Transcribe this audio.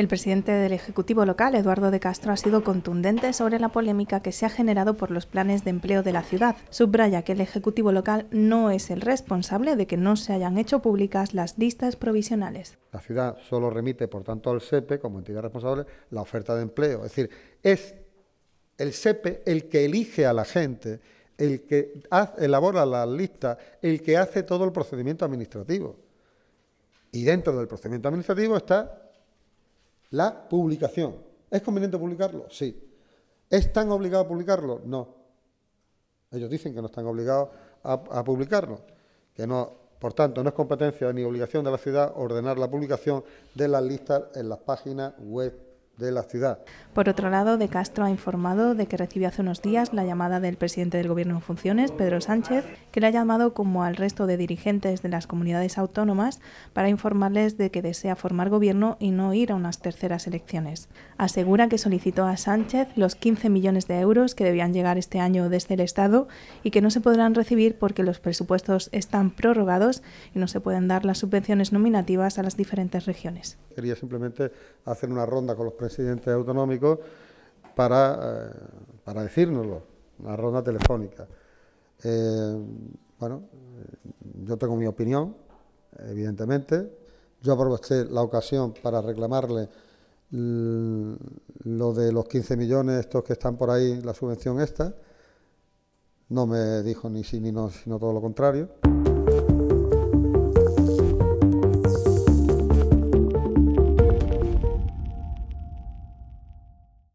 El presidente del Ejecutivo local, Eduardo de Castro, ha sido contundente sobre la polémica que se ha generado por los planes de empleo de la ciudad. Subraya que el Ejecutivo local no es el responsable de que no se hayan hecho públicas las listas provisionales. La ciudad solo remite, por tanto, al SEPE e como entidad responsable la oferta de empleo. Es decir, es el SEPE e el que elige a la gente, el que elabora la lista, el que hace todo el procedimiento administrativo. Y dentro del procedimiento administrativo está la publicación. ¿Es conveniente publicarlo? Sí. ¿Están obligados a publicarlo? No. Ellos dicen que no están obligados a, a publicarlo, que no por tanto, no es competencia ni obligación de la ciudad ordenar la publicación de las listas en las páginas web de la ciudad. Por otro lado, De Castro ha informado de que recibió hace unos días la llamada del presidente del Gobierno en funciones, Pedro Sánchez, que le ha llamado como al resto de dirigentes de las comunidades autónomas para informarles de que desea formar gobierno y no ir a unas terceras elecciones. Asegura que solicitó a Sánchez los 15 millones de euros que debían llegar este año desde el Estado y que no se podrán recibir porque los presupuestos están prorrogados y no se pueden dar las subvenciones nominativas a las diferentes regiones. Quería simplemente hacer una ronda con los presidentes presidente autonómicos para, eh, para decírnoslo, una ronda telefónica. Eh, bueno, eh, yo tengo mi opinión, evidentemente. Yo aproveché la ocasión para reclamarle lo de los 15 millones estos que están por ahí, la subvención esta. No me dijo ni sí ni no, sino todo lo contrario.